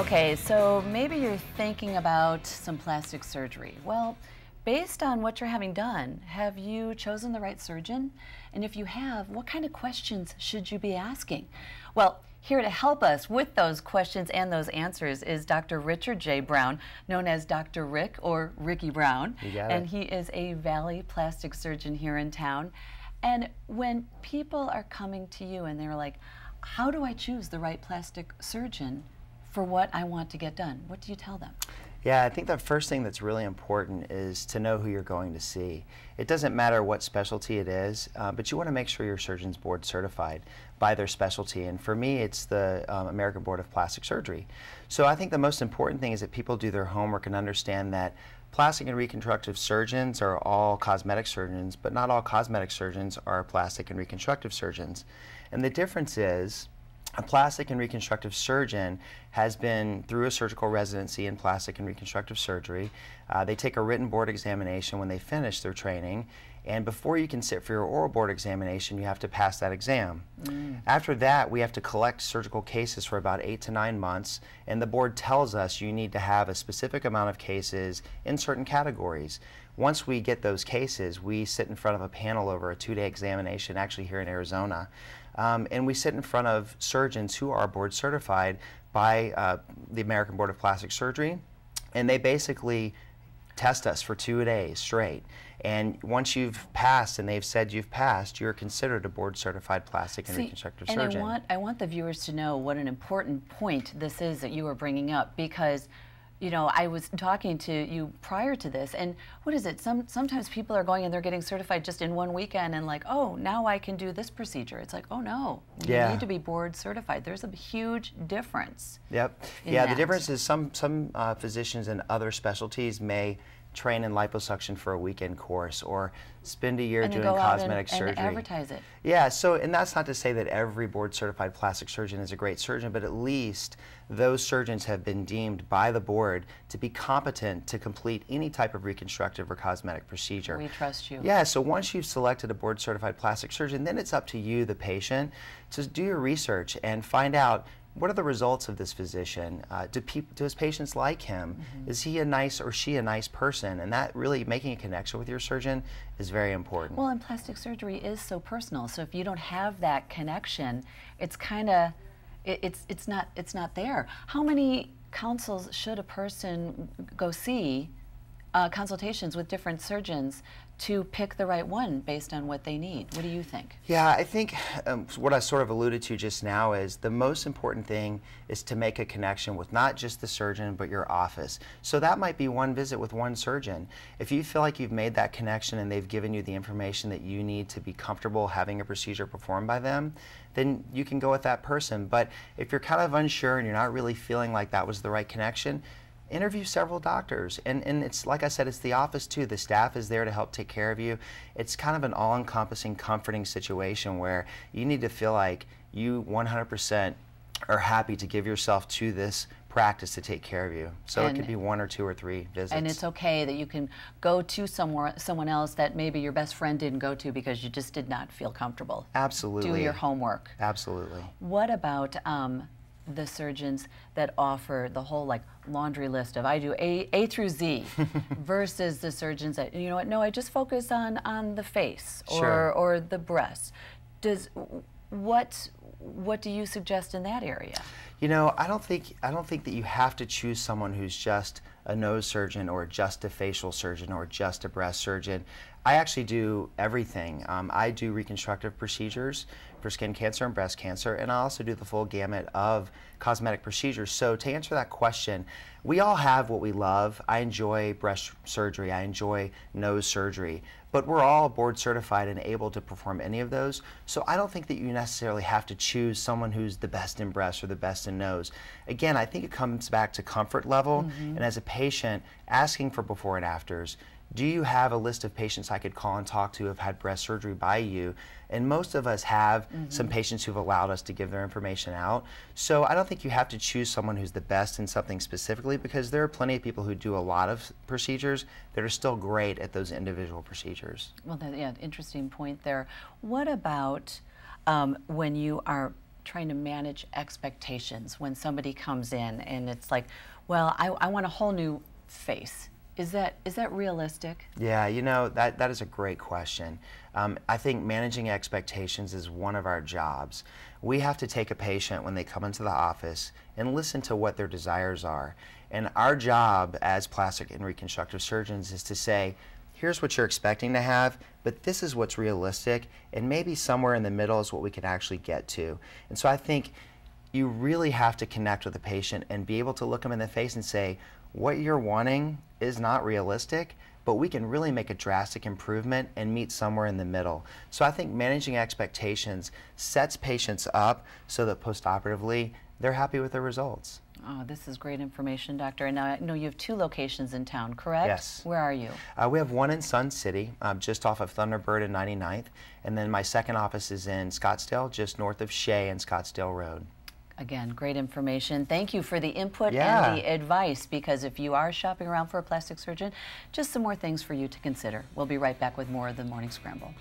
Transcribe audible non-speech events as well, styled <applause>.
Okay, so maybe you're thinking about some plastic surgery. Well, based on what you're having done, have you chosen the right surgeon? And if you have, what kind of questions should you be asking? Well, here to help us with those questions and those answers is Dr. Richard J. Brown, known as Dr. Rick or Ricky Brown. And he is a Valley plastic surgeon here in town. And when people are coming to you and they're like, how do I choose the right plastic surgeon? for what I want to get done. What do you tell them? Yeah, I think the first thing that's really important is to know who you're going to see. It doesn't matter what specialty it is, uh, but you want to make sure your surgeon's board certified by their specialty. And for me, it's the um, American Board of Plastic Surgery. So I think the most important thing is that people do their homework and understand that plastic and reconstructive surgeons are all cosmetic surgeons, but not all cosmetic surgeons are plastic and reconstructive surgeons. And the difference is, a plastic and reconstructive surgeon has been through a surgical residency in plastic and reconstructive surgery. Uh, they take a written board examination when they finish their training, and before you can sit for your oral board examination, you have to pass that exam. Mm. After that, we have to collect surgical cases for about eight to nine months, and the board tells us you need to have a specific amount of cases in certain categories. Once we get those cases, we sit in front of a panel over a two day examination, actually here in Arizona. Um, and we sit in front of surgeons who are board certified by uh, the American Board of Plastic Surgery, and they basically test us for two days straight. And once you've passed and they've said you've passed, you're considered a board certified plastic and See, reconstructive surgeon. And I want, I want the viewers to know what an important point this is that you are bringing up because you know, I was talking to you prior to this, and what is it? Some sometimes people are going and they're getting certified just in one weekend, and like, oh, now I can do this procedure. It's like, oh no, you need to be board certified. There's a huge difference. Yep. Yeah, that. the difference is some some uh, physicians and other specialties may train in liposuction for a weekend course or spend a year and doing cosmetic and, surgery. And advertise it. Yeah, so and that's not to say that every board certified plastic surgeon is a great surgeon, but at least those surgeons have been deemed by the board to be competent to complete any type of reconstructive or cosmetic procedure. We trust you. Yeah, so once you've selected a board certified plastic surgeon, then it's up to you, the patient, to do your research and find out what are the results of this physician? Uh, do, do, his patients like him? Mm -hmm. Is he a nice or she a nice person? And that really making a connection with your surgeon is very important. Well, and plastic surgery is so personal. So if you don't have that connection, it's kind of it's it's not it's not there. How many councils should a person go see uh, consultations with different surgeons to pick the right one based on what they need. What do you think? Yeah, I think um, what I sort of alluded to just now is the most important thing is to make a connection with not just the surgeon, but your office. So that might be one visit with one surgeon. If you feel like you've made that connection and they've given you the information that you need to be comfortable having a procedure performed by them, then you can go with that person. But if you're kind of unsure and you're not really feeling like that was the right connection, interview several doctors. And, and it's like I said, it's the office too. The staff is there to help take care of you. It's kind of an all encompassing, comforting situation where you need to feel like you 100% are happy to give yourself to this practice to take care of you. So and, it could be one or two or three visits. And it's okay that you can go to somewhere someone else that maybe your best friend didn't go to because you just did not feel comfortable. Absolutely. Do your homework. Absolutely. What about um, the surgeons that offer the whole like laundry list of I do A, A through Z <laughs> versus the surgeons that you know what no I just focus on on the face or sure. or the breast. Does what what do you suggest in that area? You know, I don't think I don't think that you have to choose someone who's just a nose surgeon or just a facial surgeon or just a breast surgeon. I actually do everything. Um, I do reconstructive procedures, for skin cancer and breast cancer, and I also do the full gamut of cosmetic procedures. So to answer that question, we all have what we love. I enjoy breast surgery. I enjoy nose surgery. But we're all board certified and able to perform any of those. So I don't think that you necessarily have to choose someone who's the best in breast or the best in nose. Again, I think it comes back to comfort level mm -hmm. and as a patient asking for before and afters do you have a list of patients I could call and talk to who have had breast surgery by you? And most of us have mm -hmm. some mm-hmm. patients who've allowed us to give their information out. So I don't think you have to choose someone who's the best in something specifically because there are plenty of people who do a lot of procedures that are still great at those individual procedures. Well, that, yeah, interesting point there. What about um, when you are trying to manage expectations when somebody comes in and it's like, well, I, I want a whole new face. Is that is that realistic? Yeah, you know that that is a great question. Um, I think managing expectations is one of our jobs. We have to take a patient when they come into the office and listen to what their desires are. And our job as plastic and reconstructive surgeons is to say, here's what you're expecting to have, but this is what's realistic, and maybe somewhere in the middle is what we can actually get to. And so I think you really have to connect with the patient and be able to look them in the face and say, what you're wanting is not realistic, but we can really make a drastic improvement and meet somewhere in the middle. So I think managing expectations sets patients up so that postoperatively they're happy with their results. Oh, this is great information, Doctor. And I know you have two locations in town, correct? Yes. Where are you? Uh, we have one in Sun City, um, just off of Thunderbird and 99th. And then my second office is in Scottsdale, just north of Shea and Scottsdale Road. Again, great information. Thank you for the input yeah. and the advice because if you are shopping around for a plastic surgeon, just some more things for you to consider. We'll be right back with more of the Morning Scramble.